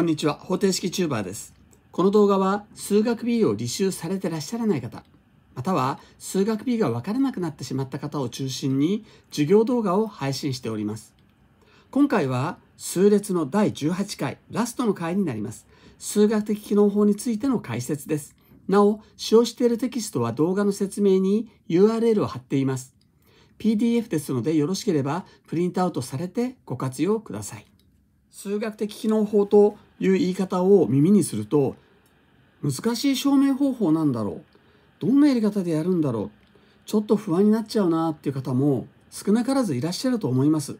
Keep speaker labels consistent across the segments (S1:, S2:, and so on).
S1: こんにちは方程式チューバーですこの動画は数学 B を履修されてらっしゃらない方または数学 B が分からなくなってしまった方を中心に授業動画を配信しております今回は数列の第18回ラストの回になります数学的機能法についての解説ですなお使用しているテキストは動画の説明に URL を貼っています PDF ですのでよろしければプリントアウトされてご活用ください数学的機能法という言い方を耳にすると難しい証明方法なんだろうどんなやり方でやるんだろうちょっと不安になっちゃうなっていう方も少なからずいらっしゃると思います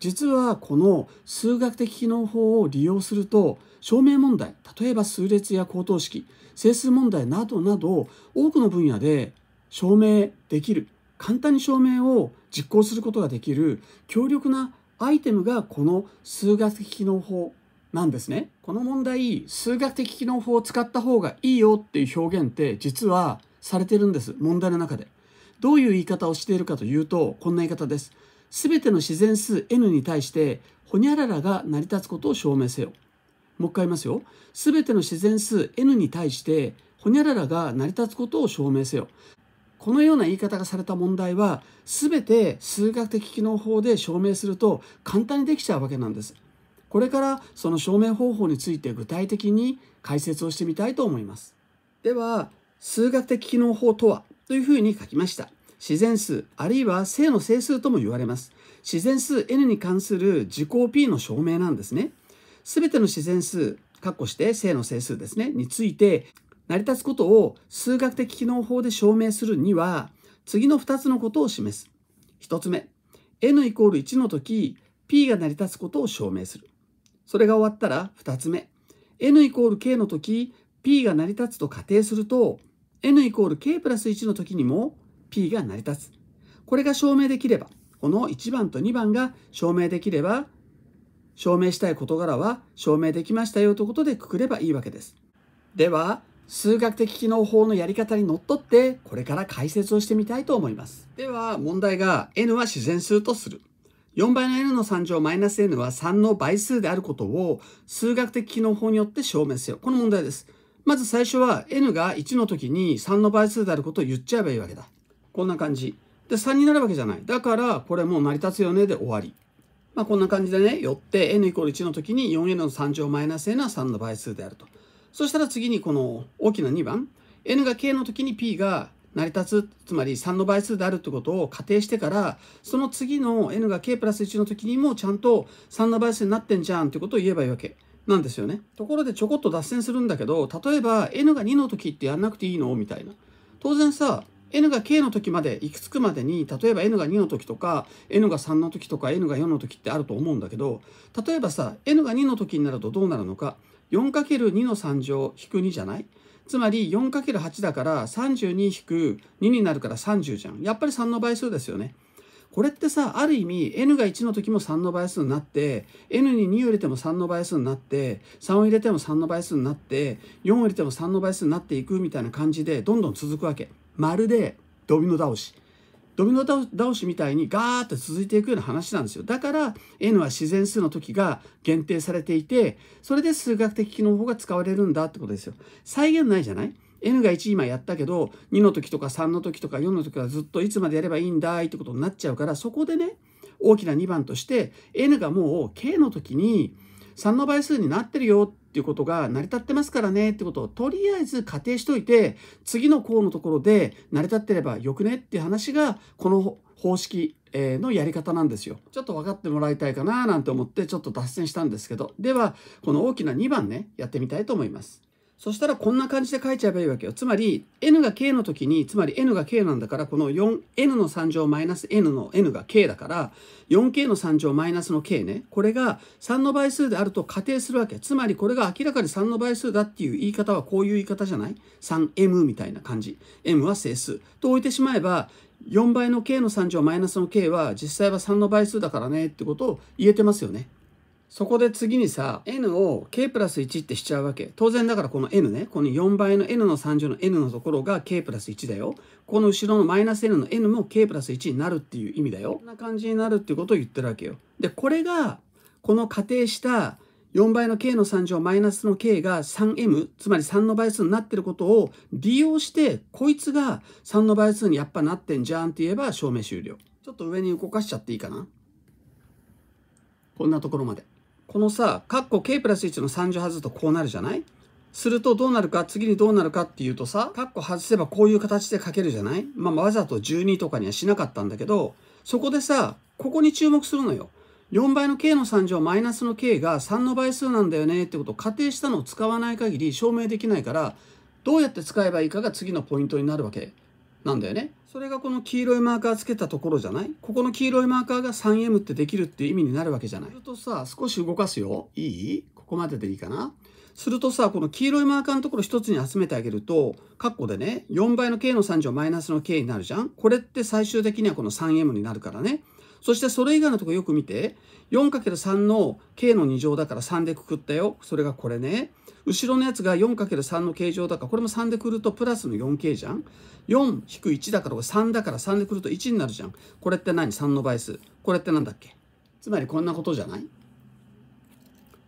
S1: 実はこの数学的機能法を利用すると証明問題例えば数列や高等式整数問題などなど多くの分野で証明できる簡単に証明を実行することができる強力なアイテムがこの数学的機能法なんですね。この問題、数学的機能法を使った方がいいよっていう表現って実はされてるんです。問題の中で。どういう言い方をしているかというと、こんな言い方です。すべての自然数 n に対して、ほにゃららが成り立つことを証明せよ。もう一回言いますよ。すべての自然数 n に対して、ほにゃららが成り立つことを証明せよ。このような言い方がされた問題は、すべて数学的機能法で証明すると簡単にできちゃうわけなんです。これからその証明方法について具体的に解説をしてみたいと思います。では、数学的機能法とはというふうに書きました。自然数、あるいは正の整数とも言われます。自然数 n に関する時効 p の証明なんですね。すべての自然数、括弧して正の整数ですね、について成り立つことを数学的機能法で証明するには、次の2つのことを示す。1つ目、n イコール1の時、p が成り立つことを証明する。それが終わったら2つ目。n イコール k の時、p が成り立つと仮定すると、n イコール k プラス1の時にも p が成り立つ。これが証明できれば、この1番と2番が証明できれば、証明したい事柄は証明できましたよということでくくればいいわけです。では、数学的機能法のやり方にのっとって、これから解説をしてみたいと思います。では、問題が n は自然数とする。4倍の n の3乗マイナス n は3の倍数であることを数学的機能法によって証明せよ。この問題です。まず最初は n が1の時に3の倍数であることを言っちゃえばいいわけだ。こんな感じ。で、3になるわけじゃない。だから、これもう成り立つよねで終わり。まあ、こんな感じでね、よって n イコール1の時に 4n の3乗マイナス n は3の倍数であると。そしたら次にこの大きな2番。n が k の時に p が成り立つ、つまり3の倍数であるってことを仮定してから、その次の n が k プラス1の時にもちゃんと3の倍数になってんじゃんってことを言えばいいわけ。なんですよね。ところでちょこっと脱線するんだけど、例えば n が2の時ってやんなくていいのみたいな。当然さ、n が k の時までいくつくまでに、例えば n が2の時とか、n が3の時とか、n が4の時ってあると思うんだけど、例えばさ、n が2の時になるとどうなるのか、4×2 の3乗引く2じゃないつまり 4×8 だから32-2になるから30じゃん。やっぱり3の倍数ですよね。これってさ、ある意味 n が1の時も3の倍数になって、n に2を入れても3の倍数になって、3を入れても3の倍数になって、4を入れても3の倍数になっていくみたいな感じでどんどん続くわけ。まるでドミノ倒し。ドミノ倒しみたいにガーッと続いていくような話なんですよ。だから N は自然数の時が限定されていて、それで数学的機能法が使われるんだってことですよ。再現ないじゃない ?N が1今やったけど、2の時とか3の時とか4の時はずっといつまでやればいいんだいってことになっちゃうから、そこでね、大きな2番として N がもう K の時に3の倍数になってるよってっていうことが成り立ってますからねってことをとりあえず仮定しといて次の項のところで成り立ってればよくねっていう話がこの方式のやり方なんですよ。ちょっと分かってもらいたいかななんて思ってちょっと脱線したんですけどではこの大きな2番ねやってみたいと思います。そしたらこんな感じで書いちゃえばいいわけよ。つまり、n が k の時に、つまり n が k なんだから、この 4n の3乗マイナス n の n が k だから、4k の3乗マイナスの k ね。これが3の倍数であると仮定するわけ。つまり、これが明らかに3の倍数だっていう言い方はこういう言い方じゃない ?3m みたいな感じ。m は整数。と置いてしまえば、4倍の k の3乗マイナスの k は実際は3の倍数だからねってことを言えてますよね。そこで次にさ、n を k プラス1ってしちゃうわけ。当然だからこの n ね、この4倍の n の3乗の n のところが k プラス1だよ。この後ろのマイナス n の n も k プラス1になるっていう意味だよ。こんな感じになるっていうことを言ってるわけよ。で、これが、この仮定した4倍の k の3乗マイナスの k が 3m、つまり3の倍数になってることを利用して、こいつが3の倍数にやっぱなってんじゃんって言えば証明終了。ちょっと上に動かしちゃっていいかな。こんなところまで。このさ、括弧 k プラス1の3 0外すとこうなるじゃないするとどうなるか、次にどうなるかっていうとさ、括弧外せばこういう形で書けるじゃないまあ、わざと12とかにはしなかったんだけど、そこでさ、ここに注目するのよ。4倍の k の3乗マイナスの k が3の倍数なんだよねってことを仮定したのを使わない限り証明できないから、どうやって使えばいいかが次のポイントになるわけ。なんだよねそれがこの黄色いマーカーつけたところじゃないここの黄色いマーカーが 3M ってできるっていう意味になるわけじゃないするとさ少し動かすよいいここまででいいかなするとさこの黄色いマーカーのところ1つに集めてあげると括弧でね4倍の k の3乗マイナスの k になるじゃんこれって最終的にはこの 3m になるからねそしてそれ以外のとこよく見て、4×3 の k の2乗だから3でくくったよ。それがこれね。後ろのやつが 4×3 の形状だから、これも3でくるとプラスの 4k じゃん。4-1だから3だから3でくると1になるじゃん。これって何 ?3 の倍数。これって何だっけつまりこんなことじゃない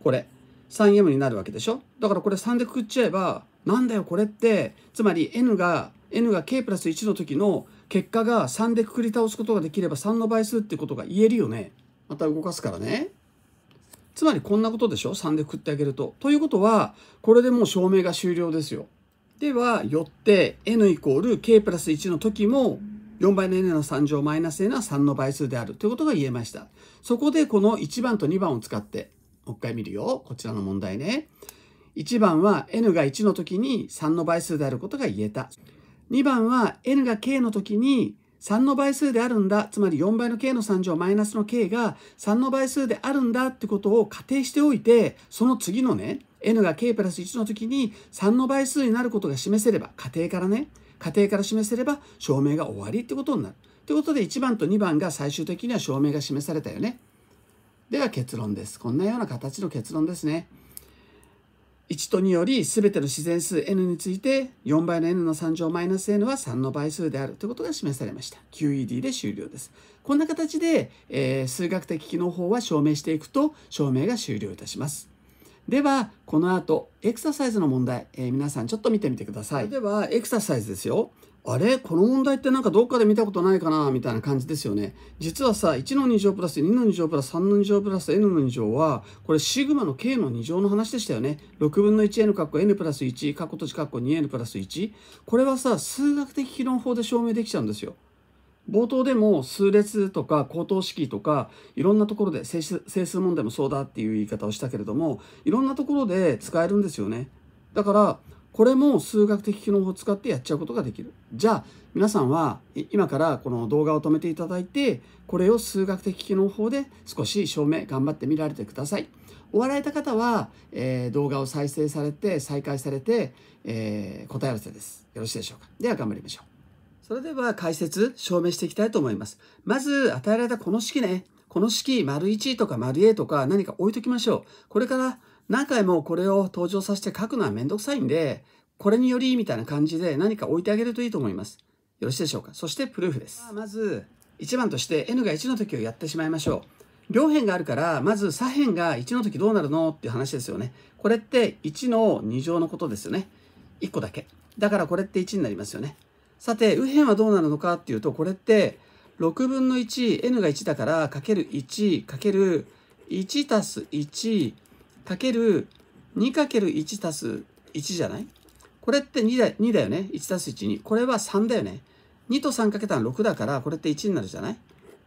S1: これ。3m になるわけでしょだからこれ3でくくっちゃえば、なんだよこれって、つまり n が、n が k プラス1の時の結果が3でくくり倒すことができれば3の倍数ってことが言えるよね。また動かすからね。つまりこんなことでしょ ?3 でくくってあげると。ということは、これでもう証明が終了ですよ。では、よって n イコール k プラス1の時も、4倍の n の3乗マイナス n は3の倍数であるということが言えました。そこでこの1番と2番を使って、もう一回見るよ。こちらの問題ね。1番は n が1の時に3の倍数であることが言えた。2番は n が k の時に3の倍数であるんだ、つまり4倍の k の3乗マイナスの k が3の倍数であるんだってことを仮定しておいて、その次のね、n が k プラス1の時に3の倍数になることが示せれば、仮定からね、仮定から示せれば証明が終わりってことになる。ということで1番と2番が最終的には証明が示されたよね。では結論です。こんなような形の結論ですね。1と2より全ての自然数 n について4倍の n の3乗マイナス n は3の倍数であるということが示されました。QED で終了です。こんな形で、えー、数学的機能法は証明していくと証明が終了いたします。では、この後、エクササイズの問題、えー、皆さんちょっと見てみてください。では、エクササイズですよ。あれこの問題ってなんかどっかで見たことないかなみたいな感じですよね。実はさ、1の2乗プラス2の2乗プラス3の2乗プラス n の2乗は、これシグマの k の2乗の話でしたよね。6分の 1n カッコ n プラス1、カッコ閉じカッコ 2n プラス1。これはさ、数学的機論法で証明できちゃうんですよ。冒頭でも数列とか高等式とかいろんなところで整数問題もそうだっていう言い方をしたけれどもいろんなところで使えるんですよねだからこれも数学的機能法を使ってやっちゃうことができる。じゃあ、皆さんは今からこの動画を止めていただいて、これを数学的機能法で少し証明頑張ってみられてください。終わられた方は、えー、動画を再生されて、再開されて、えー、答え合わせです。よろしいでしょうか。では頑張りましょう。それでは解説、証明していきたいと思います。まず、与えられたこの式ね。この式、丸1とか丸 A とか何か置いときましょう。これから何回もこれを登場させて書くのはめんどくさいんで、これによりみたいな感じで何か置いてあげるといいと思います。よろしいでしょうか。そしてプルーフです。まず、1番として n が1の時をやってしまいましょう。両辺があるから、まず左辺が1の時どうなるのっていう話ですよね。これって1の2乗のことですよね。1個だけ。だからこれって1になりますよね。さて、右辺はどうなるのかっていうと、これって、6分の 1n が1だからかける1かける1たす1かける2る1たす1じゃないこれって2だ ,2 だよね。1たす1、2。これは3だよね。2と3かけたら6だから、これって1になるじゃない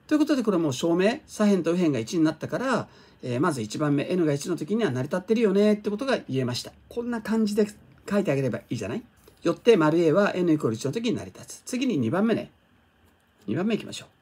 S1: ということで、これもう証明、左辺と右辺が1になったから、えー、まず1番目、n が1の時には成り立ってるよねってことが言えました。こんな感じで書いてあげればいいじゃないよって、丸 a は n イコール1の時に成り立つ。次に2番目ね。2番目いきましょう。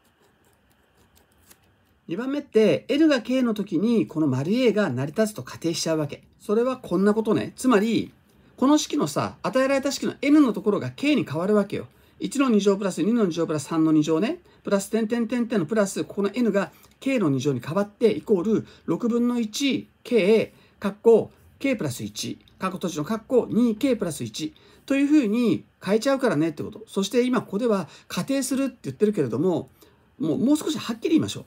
S1: 2番目って L が K の時にこの丸 A が成り立つと仮定しちゃうわけ。それはこんなことね。つまり、この式のさ、与えられた式の N のところが K に変わるわけよ。1の2乗プラス2の2乗プラス3の2乗ね。プラス点点点点のプラス、ここの N が K の2乗に変わって、イコール6分の 1K、かっこ K プラス1、かっこ閉じの括弧コ 2K プラス1。というふうに変えちゃうからねってこと。そして今ここでは仮定するって言ってるけれども、もうもう少しはっきり言いましょう。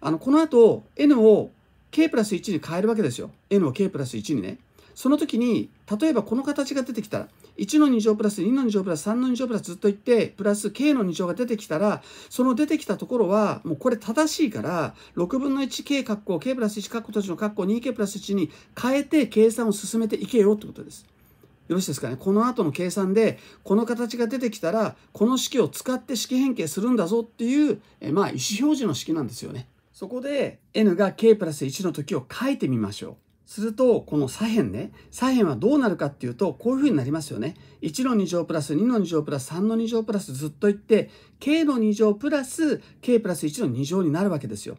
S1: あの、この後、n を k プラス1に変えるわけですよ。n を k プラス1にね。その時に、例えばこの形が出てきたら、1の2乗プラス2の2乗プラス3の2乗プラスずっといって、プラス k の2乗が出てきたら、その出てきたところは、もうこれ正しいから、6分の 1k 括弧、k プラス1括弧としの括弧 2k プラス1に変えて計算を進めていけよってことです。よろしいですかね。この後の計算で、この形が出てきたら、この式を使って式変形するんだぞっていう、えまあ、意思表示の式なんですよね。そこで n が k プラス1の時を書いてみましょう。すると、この左辺ね、左辺はどうなるかっていうと、こういう風になりますよね。1の2乗プラス2の2乗プラス3の2乗プラスずっといって、k の2乗プラス k プラス1の2乗になるわけですよ。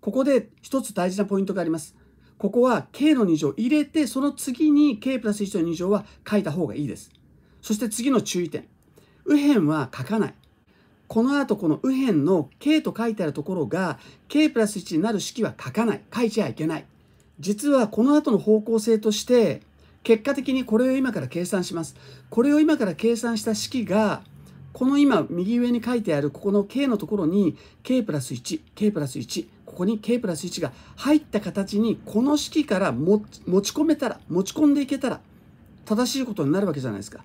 S1: ここで一つ大事なポイントがあります。ここは k の2乗入れて、その次に k プラス1の2乗は書いた方がいいです。そして次の注意点。右辺は書かない。この後この右辺の k と書いてあるところが k プラス1になる式は書かない。書いちゃいけない。実はこの後の方向性として結果的にこれを今から計算します。これを今から計算した式がこの今右上に書いてあるここの k のところに k プラス1、k プラス1、ここに k プラス1が入った形にこの式から持ち込めたら、持ち込んでいけたら正しいことになるわけじゃないですか。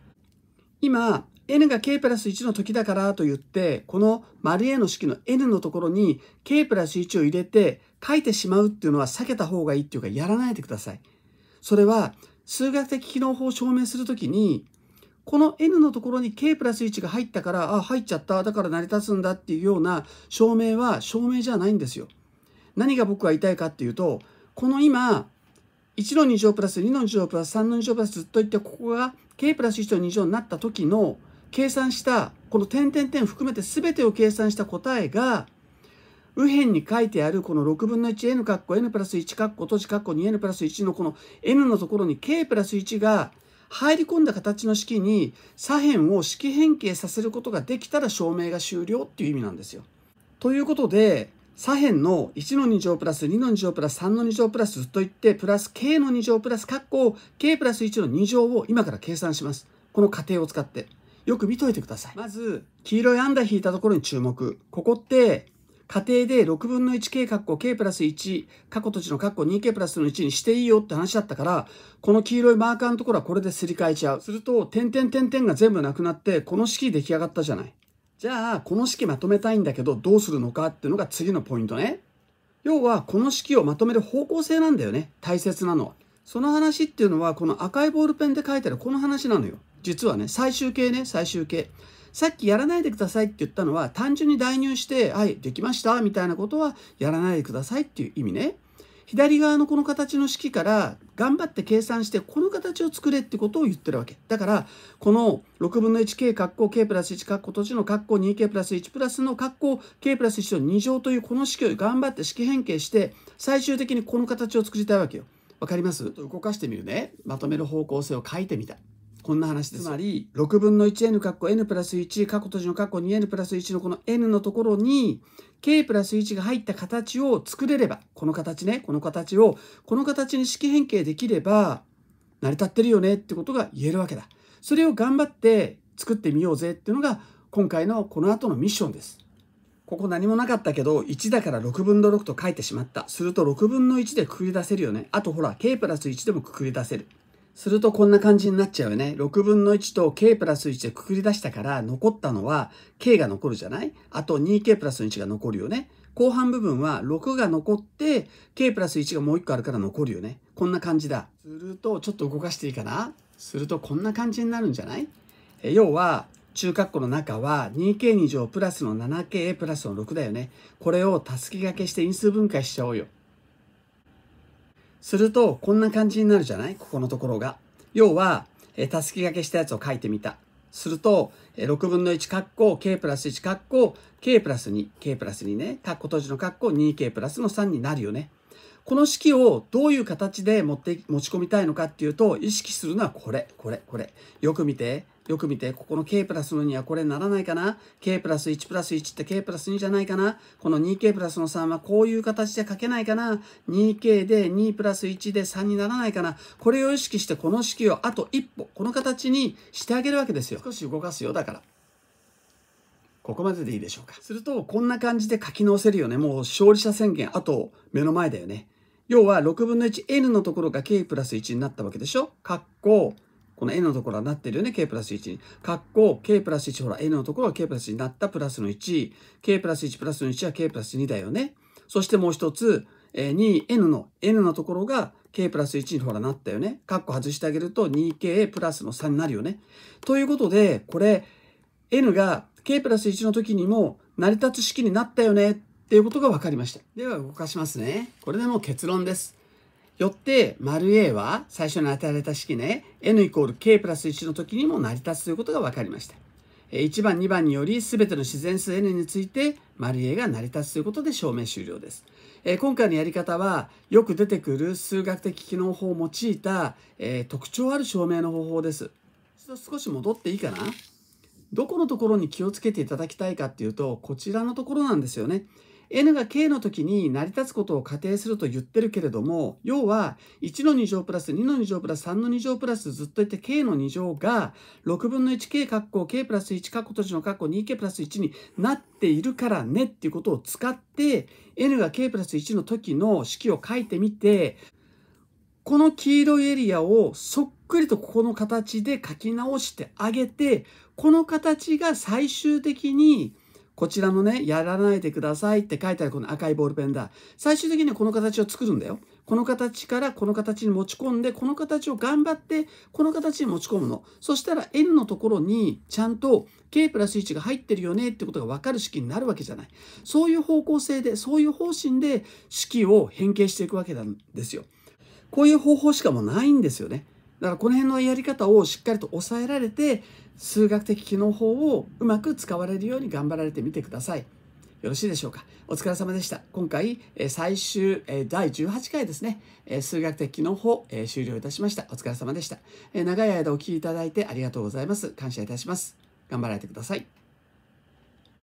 S1: 今 n が k プラス1の時だからと言って、この丸 a の式の n のところに k プラス1を入れて書いてしまうっていうのは避けた方がいいっていうかやらないでください。それは数学的機能法を証明するときに、この n のところに k プラス1が入ったから、あ、入っちゃった、だから成り立つんだっていうような証明は証明じゃないんですよ。何が僕は言いたいかっていうと、この今、1の2乗プラス2の2乗プラス3の2乗プラスずっといって、ここが k プラス1の2乗になった時の計算したこの点点点含めて全てを計算した答えが右辺に書いてあるこの6分の 1n 括弧 n プラス1括弧閉じ括弧 2n プラス1のこの n のところに k プラス1が入り込んだ形の式に左辺を式変形させることができたら証明が終了っていう意味なんですよ。ということで左辺の1の2乗プラス2の2乗プラス3の2乗プラスずっといってプラス k の2乗プラス括弧 k プラス1の2乗を今から計算します。この過程を使って。よく見といてください。まず、黄色いアンダー引いたところに注目。ここって、家庭で6分の 1K 括弧 K プラス1、過去土地の括弧 2K プラスの1にしていいよって話だったから、この黄色いマーカーのところはこれですり替えちゃう。すると、点々点々が全部なくなって、この式出来上がったじゃない。じゃあ、この式まとめたいんだけど、どうするのかっていうのが次のポイントね。要は、この式をまとめる方向性なんだよね。大切なのは。その話っていうのは、この赤いボールペンで書いてあるこの話なのよ。実はね、最終形ね、最終形。さっきやらないでくださいって言ったのは、単純に代入して、はい、できました、みたいなことはやらないでくださいっていう意味ね。左側のこの形の式から頑張って計算してこの形を作れってことを言ってるわけ。だからこの6分の 1k 括弧 k プラス1括弧閉じの括弧 2k プラス1プラスの括弧 k プラス1の2乗というこの式を頑張って式変形して最終的にこの形を作りたいわけよ。わかります動かしてみるねまとめる方向性を書いてみたこんな話ですつまり6分の 1n 括弧 n プラス1括弧閉じの括弧 2n プラス1のこの n のところに k プラス1が入った形を作れればこの形ねこの形をこの形に式変形できれば成り立ってるよねってことが言えるわけだそれを頑張って作ってみようぜっていうのが今回のこの後のミッションですここ何もなかったけど、1だから6分の6と書いてしまった。すると6分の1でくくり出せるよね。あとほら、k プラス1でもくくり出せる。するとこんな感じになっちゃうよね。6分の1と k プラス1でくくり出したから、残ったのは k が残るじゃないあと 2k プラス1が残るよね。後半部分は6が残って、k プラス1がもう1個あるから残るよね。こんな感じだ。すると、ちょっと動かしていいかなするとこんな感じになるんじゃないえ要は、中括弧の中は 2k2 乗プラスの 7k プラスの6だよね。これをたすき掛けして因数分解しちゃおうよ。すると、こんな感じになるじゃないここのところが。要は、えたすき掛けしたやつを書いてみた。すると、え6分の1括弧 k プラス1括弧 k プラス2 k プラス2ね括弧閉じの括弧 2k プラスの3になるよね。この式をどういう形で持って持ち込みたいのかっていうと意識するのはこれこれこれよく見てよく見て、ここの k プラスの2はこれにならないかな ?k プラス1プラス1って k プラス2じゃないかなこの 2k プラスの3はこういう形で書けないかな ?2k で2プラス1で3にならないかなこれを意識してこの式をあと一歩、この形にしてあげるわけですよ。少し動かすよ、だから。ここまででいいでしょうか。すると、こんな感じで書き直せるよね。もう勝利者宣言、あと目の前だよね。要は6分の 1n のところが k プラス1になったわけでしょっここの n のところはなってるよね、k プラス1に。括弧 k プラス1、ほら、n のところは k プラス1になったプラスの1。k プラス1プラスの1は k プラス2だよね。そしてもう一つ、えー、2n の n のところが k プラス1にほらなったよね。括弧外してあげると 2k プラスの3になるよね。ということで、これ、n が k プラス1の時にも成り立つ式になったよねっていうことが分かりました。では動かしますね。これでもう結論です。よって、丸 A は最初に与えられた式ね、n イコール k プラス1の時にも成り立つということが分かりました。1番、2番により全ての自然数 n について、丸 A が成り立つということで証明終了です。今回のやり方は、よく出てくる数学的機能法を用いた特徴ある証明の方法です。少し戻っていいかなどこのところに気をつけていただきたいかっていうと、こちらのところなんですよね。n が k の時に成り立つことを仮定すると言ってるけれども、要は1の2乗プラス2の2乗プラス3の2乗プラスずっと言って k の2乗が6分の 1k 括弧 k プラス1括弧閉じの括弧 2k プラス1になっているからねっていうことを使って、n が k プラス1の時の式を書いてみて、この黄色いエリアをそっくりとここの形で書き直してあげて、この形が最終的にこちらのね、やらないでくださいって書いてあるこの赤いボールペンだ。最終的にはこの形を作るんだよ。この形からこの形に持ち込んで、この形を頑張って、この形に持ち込むの。そしたら N のところにちゃんと K プラス1が入ってるよねってことが分かる式になるわけじゃない。そういう方向性で、そういう方針で式を変形していくわけなんですよ。こういう方法しかもないんですよね。だからこの辺のやり方をしっかりと抑えられて数学的機能法をうまく使われるように頑張られてみてください。よろしいでしょうか。お疲れ様でした。今回、最終、第18回ですね、数学的機能法、終了いたしました。お疲れ様でした。長い間お聴きいただいてありがとうございます。感謝いたします。頑張られてください。